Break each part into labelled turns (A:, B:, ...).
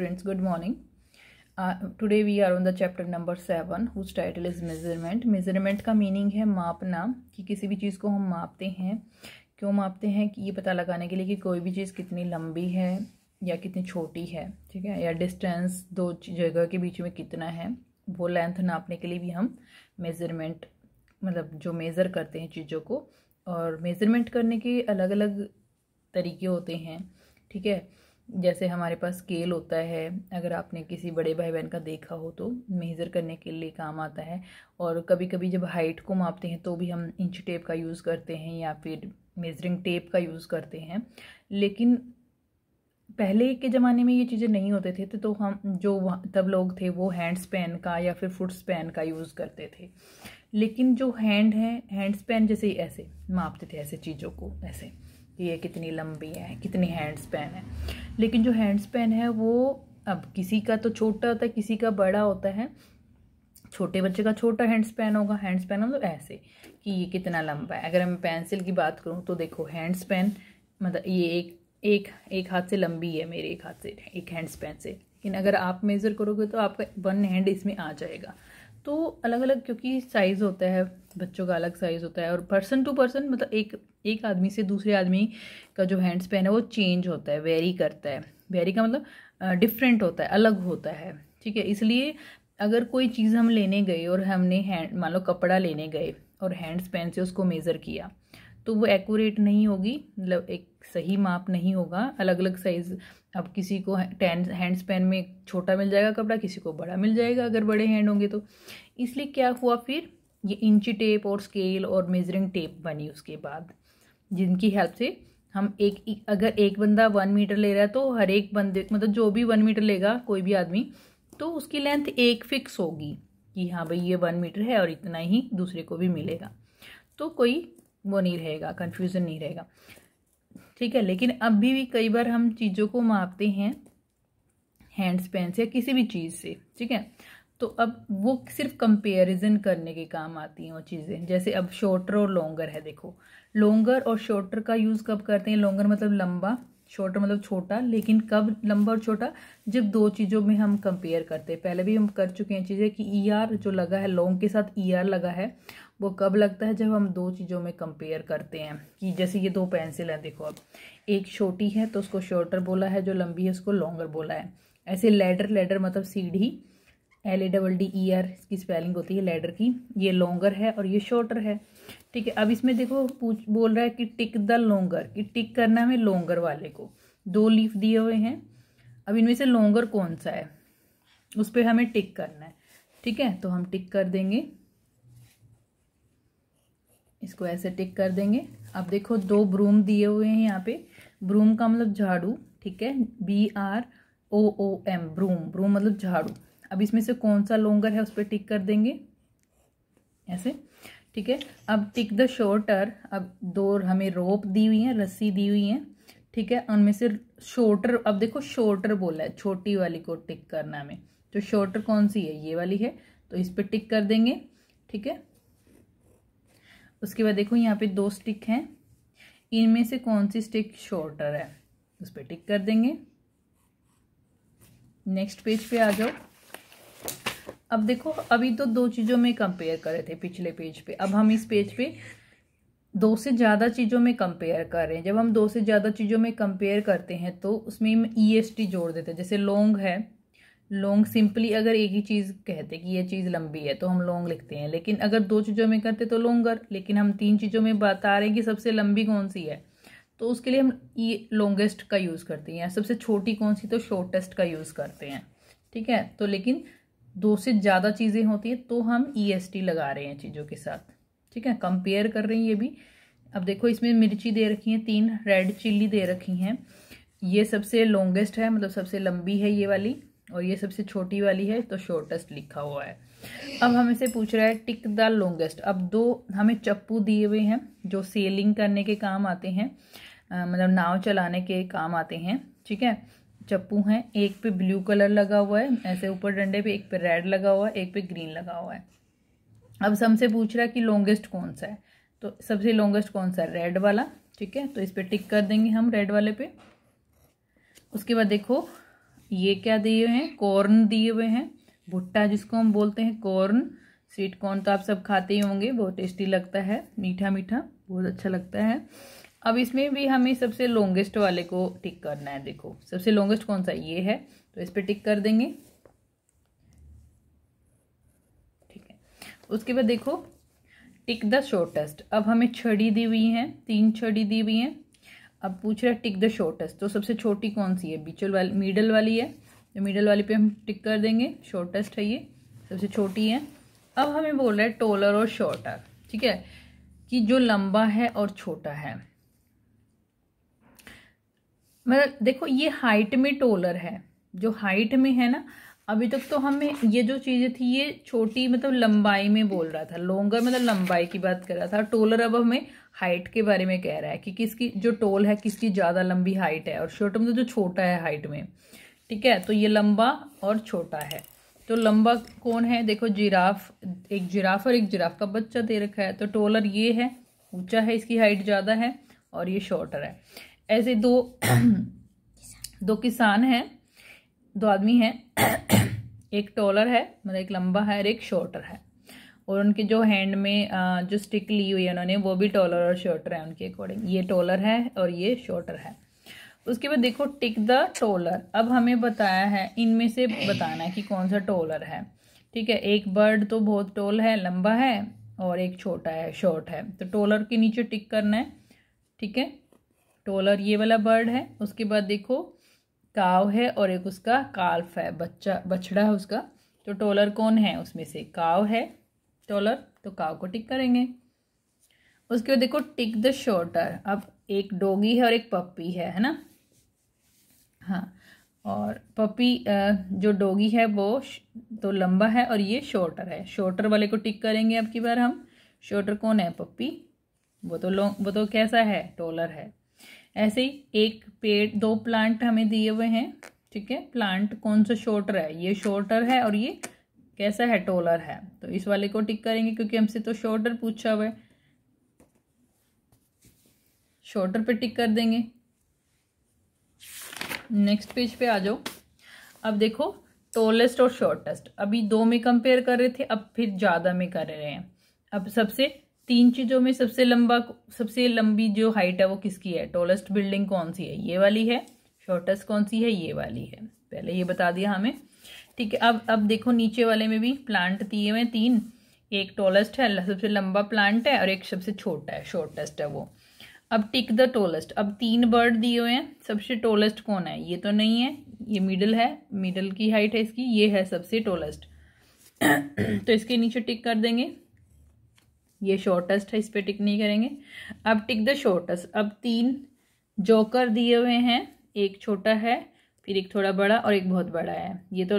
A: Friends, good morning. Uh, today we are on the chapter seven whose title is measurement. Measurement का meaning है मापना कि किसी भी चीज़ को हम मापते हैं क्यों मापते हैं कि ये पता लगाने के लिए कि कोई भी चीज़ कितनी लंबी है या कितनी छोटी है ठीक है या डिस्टेंस दो जगह के बीच में कितना है वो लेंथ नापने के लिए भी हम मेज़रमेंट मतलब जो मेज़र करते हैं चीज़ों को और मेज़रमेंट करने के अलग अलग तरीके होते हैं ठीक है जैसे हमारे पास स्केल होता है अगर आपने किसी बड़े भाई बहन का देखा हो तो मेज़र करने के लिए काम आता है और कभी कभी जब हाइट को मापते हैं तो भी हम इंच टेप का यूज़ करते हैं या फिर मेज़रिंग टेप का यूज़ करते हैं लेकिन पहले के ज़माने में ये चीज़ें नहीं होते थे तो हम जो तब लोग थे वो हैंड स्पैन का या फिर फुट स्पैन का यूज़ करते थे लेकिन जो हैंड है हैंड स्पैन जैसे ऐसे मापते थे ऐसे चीज़ों को ऐसे ये कितनी लंबी है कितनी हैंड स्पैन है लेकिन जो हैंड स्पैन है वो अब किसी का तो छोटा होता है किसी का बड़ा होता है छोटे बच्चे का छोटा हैंड स्पैन होगा हैंड स्पैन मतलब ऐसे कि ये कितना लंबा है अगर मैं पेंसिल की बात करूँ तो देखो हैंड स्पैन मतलब ये एक एक एक हाथ से लंबी है मेरे एक हाथ से एक हैंड स्पैन से लेकिन अगर आप मेज़र करोगे तो आपका वन हैंड इसमें आ जाएगा तो अलग अलग क्योंकि साइज़ होता है बच्चों का अलग साइज़ होता है और पर्सन टू पर्सन मतलब एक एक आदमी से दूसरे आदमी का जो हैंड्स पैन है वो चेंज होता है वेरी करता है वेरी का मतलब डिफरेंट होता है अलग होता है ठीक है इसलिए अगर कोई चीज़ हम लेने गए और हमने हैंड मान लो कपड़ा लेने गए और हैंड्स पैन से उसको मेज़र किया तो वो एक्यूरेट नहीं होगी मतलब एक सही माप नहीं होगा अलग अलग साइज़ अब किसी को टेन हैंड स्पैन में छोटा मिल जाएगा कपड़ा किसी को बड़ा मिल जाएगा अगर बड़े हैंड होंगे तो इसलिए क्या हुआ फिर ये इंची टेप और स्केल और मेजरिंग टेप बनी उसके बाद जिनकी हेल्प से हम एक अगर एक बंदा वन मीटर ले रहा है तो हर एक बंदे मतलब जो भी वन मीटर लेगा कोई भी आदमी तो उसकी लेंथ एक फिक्स होगी कि हाँ भाई ये वन मीटर है और इतना ही दूसरे को भी मिलेगा तो कोई वो नहीं रहेगा कन्फ्यूज़न नहीं रहेगा ठीक है लेकिन अभी भी कई बार हम चीज़ों को मापते हैं हैंड्स पेन से या किसी भी चीज़ से ठीक है तो अब वो सिर्फ कंपेरिजन करने के काम आती हैं वो चीज़ें जैसे अब शॉर्टर और लॉन्गर है देखो लॉन्गर और शॉर्टर का यूज़ कब करते हैं लॉन्गर मतलब लंबा शॉर्टर मतलब छोटा लेकिन कब लंबा और छोटा जब दो चीज़ों में हम कंपेयर करते हैं पहले भी हम कर चुके हैं चीज़ें कि ई e ER जो लगा है लॉन्ग के साथ ई e ER लगा है वो कब लगता है जब हम दो चीज़ों में कंपेयर करते हैं कि जैसे ये दो पेंसिल हैं देखो अब एक छोटी है तो उसको शॉर्टर बोला है जो लंबी है उसको लॉन्गर बोला है ऐसे लेडर लेडर मतलब सीढ़ी L A double D E R इसकी स्पेलिंग होती है लेडर की ये लॉन्गर है और ये शॉर्टर है ठीक है अब इसमें देखो पूछ बोल रहा है कि टिक द लॉन्गर कि टिक करना हमें लॉन्गर वाले को दो लीफ दिए हुए हैं अब इनमें से लॉन्गर कौन सा है उस पर हमें टिक करना है ठीक है तो हम टिक कर देंगे इसको ऐसे टिक कर देंगे अब देखो दो ब्रूम दिए हुए हैं यहाँ पे ब्रूम का मतलब झाड़ू ठीक है B R O O M broom broom मतलब झाड़ू अब इसमें से कौन सा लोंगर है उस पर टिक कर देंगे ऐसे ठीक है अब टिक द शोर्टर अब दो हमें रोप दी हुई है रस्सी दी हुई है ठीक है उनमें से शोर्टर अब देखो शोर्टर बोला है छोटी वाली को टिक करना हमें तो शोर्टर कौन सी है ये वाली है तो इस पर टिक कर देंगे ठीक है उसके बाद देखो यहाँ पे दो स्टिक हैं इनमें से कौन सी स्टिक शॉर्टर है उस पर टिक कर देंगे नेक्स्ट पेज पे आ जाओ अब देखो अभी तो दो चीज़ों में कंपेयर कर रहे थे पिछले पेज पे अब हम इस पेज पे दो से ज़्यादा चीज़ों में कंपेयर कर रहे हैं जब हम दो से ज़्यादा चीज़ों में कंपेयर करते हैं तो उसमें ई एस टी जोड़ देते हैं जैसे लॉन्ग है लॉन्ग सिंपली अगर एक ही चीज़ कहते कि ये चीज़ लंबी है तो हम लॉन्ग लिखते हैं लेकिन अगर दो चीज़ों में करते तो लॉन्गर लेकिन हम तीन चीज़ों में बता रहे हैं कि सबसे लंबी कौन सी है तो उसके लिए हम ये लॉन्गेस्ट का यूज़ करते हैं सबसे छोटी कौन सी तो शॉर्टेस्ट का यूज़ करते हैं ठीक है तो लेकिन दो से ज़्यादा चीज़ें होती हैं तो हम ई एस टी लगा रहे हैं चीज़ों के साथ ठीक है कंपेयर कर रहे हैं ये भी अब देखो इसमें मिर्ची दे रखी है तीन रेड चिल्ली दे रखी हैं ये सबसे लॉन्गेस्ट है मतलब सबसे लंबी है ये वाली और ये सबसे छोटी वाली है तो शॉर्टेस्ट लिखा हुआ है अब हम इसे पूछ रहा है टिक द लॉन्गेस्ट अब दो हमें चप्पू दिए हुए हैं जो सेलिंग करने के काम आते हैं मतलब नाव चलाने के काम आते हैं ठीक है चप्पू हैं एक पे ब्लू कलर लगा हुआ है ऐसे ऊपर डंडे पे एक पे रेड लगा हुआ है एक पे ग्रीन लगा हुआ है अब हमसे पूछ रहा है कि लॉन्गेस्ट कौन सा है तो सबसे लॉन्गेस्ट कौन सा है रेड वाला ठीक है तो इस पर टिक कर देंगे हम रेड वाले पे उसके बाद देखो ये क्या दिए हुए हैं कॉर्न दिए हुए हैं भुट्टा जिसको हम बोलते हैं कॉर्न स्वीट कॉर्न तो आप सब खाते ही होंगे बहुत टेस्टी लगता है मीठा मीठा बहुत अच्छा लगता है अब इसमें भी हमें सबसे लॉन्गेस्ट वाले को टिक करना है देखो सबसे लॉन्गेस्ट कौन सा ये है तो इस पर टिक कर देंगे ठीक है उसके बाद देखो टिक द शॉर्टेस्ट अब हमें छड़ी दी हुई है तीन छड़ी दी हुई है अब पूछ रहा है टिक द शॉर्टेस्ट तो सबसे छोटी कौन सी है बीचल वाली मिडल वाली है तो मिडल वाली पे हम टिक कर देंगे शॉर्टेस्ट है ये सबसे छोटी है अब हमें बोल रहा है टोलर और शॉर्टर ठीक है कि जो लंबा है और छोटा है मतलब देखो ये हाइट में टोलर है जो हाइट में है ना अभी तक तो हमें ये जो चीज़ें थी ये छोटी मतलब लंबाई में बोल रहा था लोंगर मतलब लंबाई की बात कर रहा था टोलर अब हमें हाइट के बारे में कह रहा है कि किसकी जो टोल है किसकी ज़्यादा लंबी हाइट है और शोटम तो जो छोटा है हाइट में ठीक है तो ये लंबा और छोटा है तो लंबा कौन है देखो जिराफ एक जिराफ और एक जिराफ का बच्चा दे रखा है तो टोलर ये है ऊंचा है इसकी हाइट ज़्यादा है और ये शॉर्टर है ऐसे दो दो किसान हैं दो आदमी हैं एक टोलर है मतलब एक लंबा है और एक शॉर्टर है और उनके जो हैंड में जो स्टिक ली हुई है उन्होंने वो भी टॉलर और शॉर्टर है उनके अकॉर्डिंग ये टॉलर है और ये शॉर्टर है उसके बाद देखो टिक द टोलर अब हमें बताया है इनमें से बताना है कि कौन सा टोलर है ठीक है एक बर्ड तो बहुत टोल है लंबा है और एक छोटा है शॉर्ट है तो टोलर के नीचे टिक करना है ठीक है टोलर ये वाला बर्ड है उसके बाद देखो काव है और एक उसका काल्फ है बच्चा बछड़ा है उसका तो टोलर कौन है उसमें से काव है डॉलर तो काव को टिक करेंगे उसके बाद देखो टिक द शॉर्टर अब एक डोगी है और एक पप्पी है है ना हाँ और पप्पी जो डोगी है वो तो लंबा है और ये शॉर्टर है शॉर्टर वाले को टिक करेंगे अब की बार हम शॉर्टर कौन है पप्पी वो तो लो वो तो कैसा है टोलर है ऐसे ही एक पेड़ दो प्लांट हमें दिए हुए हैं ठीक है प्लांट कौन सा शॉर्टर है ये शॉर्टर है और ये कैसा है टोलर है तो इस वाले को टिक करेंगे क्योंकि हमसे तो शॉर्टर पूछा हुआ है शॉर्टर पे टिक कर देंगे नेक्स्ट पेज पे आ जाओ अब देखो टोलेस्ट और शॉर्टेस्ट अभी दो में कंपेयर कर रहे थे अब फिर ज़्यादा में कर रहे हैं अब सबसे तीन चीज़ों में सबसे लंबा सबसे लंबी जो हाइट है वो किसकी है टोलेस्ट बिल्डिंग कौन सी है ये वाली है शॉर्टेस्ट कौन सी है ये वाली है पहले ये बता दिया हमें ठीक है अब अब देखो नीचे वाले में भी प्लांट दिए हुए तीन एक टोलेस्ट है सबसे लंबा प्लांट है और एक सबसे छोटा है शॉर्टेस्ट है वो अब टिक द टोलेस्ट अब तीन बर्ड दिए हुए हैं सबसे टोलेस्ट कौन है ये तो नहीं है ये मिडल है मिडल की हाइट है इसकी ये है सबसे टोलेस्ट तो इसके नीचे टिक कर देंगे ये शॉर्टेस्ट है इस पर टिक नहीं करेंगे अब टिक द शॉर्टेस्ट अब तीन जोकर दिए हुए हैं एक छोटा है फिर एक थोड़ा बड़ा और एक बहुत बड़ा है ये तो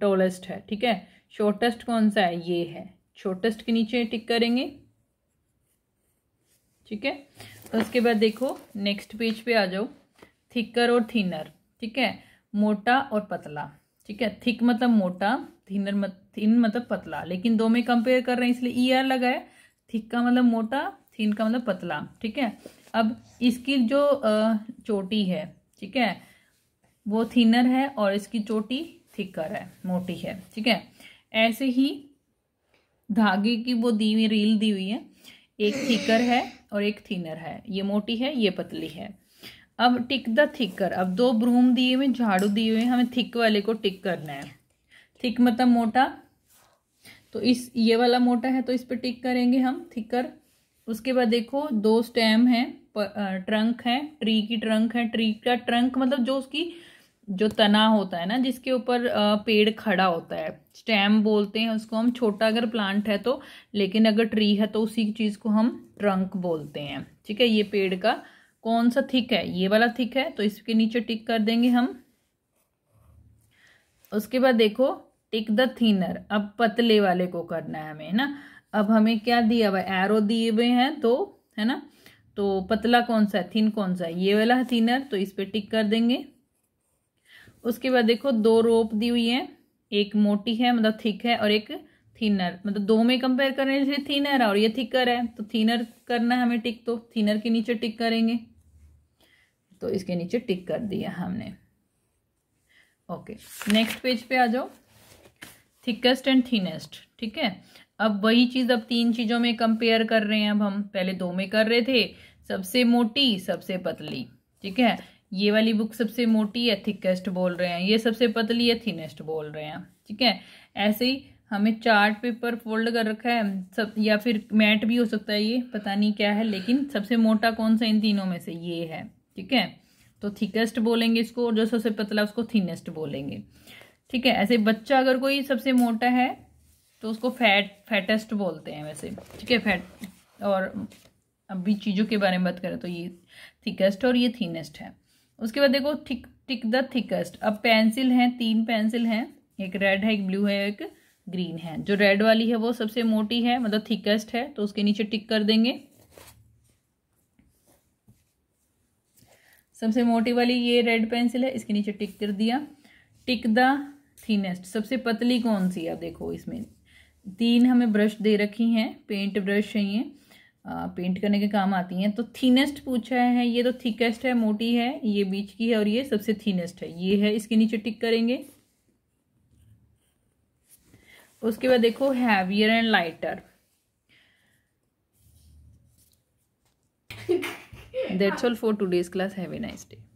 A: टोलेस्ट है ठीक है शॉर्टेस्ट कौन सा है ये है शॉर्टेस्ट के नीचे टिक करेंगे ठीक है उसके बाद देखो नेक्स्ट पेज पे आ जाओ थिकर और थिनर ठीक है मोटा और पतला ठीक है थिक मतलब मोटा थिनर मत थिन मतलब पतला लेकिन दो में कंपेयर कर रहे हैं इसलिए ई आर लगा है थिक का मतलब मोटा थिन का मतलब पतला ठीक है अब इसकी जो चोटी है ठीक है वो थिनर है और इसकी चोटी थिकर है मोटी है ठीक है ऐसे ही धागे की वो दी हुई रील दी हुई है एक थिकर है और एक थिनर है ये मोटी है ये पतली है अब टिक द थिकर अब दो ब्रूम दिए हुए झाड़ू दिए हुए हमें थिक वाले को टिक करना है थिक मतलब मोटा तो इस ये वाला मोटा है तो इस पर टिक करेंगे हम थिकर उसके बाद देखो दो स्टैम हैं ट्रंक है ट्री की ट्रंक है ट्री का ट्रंक मतलब जो उसकी जो तना होता है ना जिसके ऊपर पेड़ खड़ा होता है स्टेम बोलते हैं उसको हम छोटा अगर प्लांट है तो लेकिन अगर ट्री है तो उसी चीज़ को हम ट्रंक बोलते हैं ठीक है ये पेड़ का कौन सा थिक है ये वाला थिक है तो इसके नीचे टिक कर देंगे हम उसके बाद देखो टिक द थीनर अब पतले वाले को करना है हमें है ना अब हमें क्या दिया हुआ एरो दिए हुए हैं तो है ना तो पतला कौन सा है थिन कौन सा है ये वाला है थिनर तो इस पर टिक कर देंगे उसके बाद देखो दो रोप दी हुई है एक मोटी है मतलब थिक है और एक थिनर मतलब दो में कंपेयर करने से थिनर और ये थिकर है तो थिनर करना है हमें टिक तो थिनर के नीचे टिक करेंगे तो इसके नीचे टिक कर दिया हमने ओके नेक्स्ट पेज पे आ जाओ थिकेस्ट एंड थिनेस्ट ठीक है अब वही चीज़ अब तीन चीज़ों में कंपेयर कर रहे हैं अब हम पहले दो में कर रहे थे सबसे मोटी सबसे पतली ठीक है ये वाली बुक सबसे मोटी या थिकेस्ट बोल रहे हैं ये सबसे पतली या थिनेस्ट बोल रहे हैं ठीक है ऐसे ही हमें चार्ट पेपर फोल्ड कर रखा है सब या फिर मैट भी हो सकता है ये पता नहीं क्या है लेकिन सबसे मोटा कौन सा इन तीनों में से ये है ठीक है तो थिकेस्ट बोलेंगे इसको और जो सबसे पतला उसको थिनेस्ट बोलेंगे ठीक है ऐसे बच्चा अगर कोई सबसे मोटा है तो उसको फैट फैटेस्ट बोलते हैं वैसे ठीक है फैट और अभी चीज़ों के बारे में बात करें तो ये थिकेस्ट और ये थीनेस्ट है उसके बाद देखो थिक टिक द थिकेस्ट अब पेंसिल हैं तीन पेंसिल हैं एक रेड है एक ब्लू है एक ग्रीन है जो रेड वाली है वो सबसे मोटी है मतलब थिकेस्ट है तो उसके नीचे टिक कर देंगे सबसे मोटी वाली ये रेड पेंसिल है इसके नीचे टिक कर दिया टिक द थीनेस्ट सबसे पतली कौन सी है देखो इसमें तीन हमें ब्रश दे रखी हैं पेंट ब्रश है ये पेंट करने के काम आती हैं तो थीनेस्ट पूछा है ये तो थिकेस्ट है मोटी है ये बीच की है और ये सबसे थीनेस्ट है ये है इसके नीचे टिक करेंगे उसके बाद देखो heavier and lighter that's all for today's class have a nice day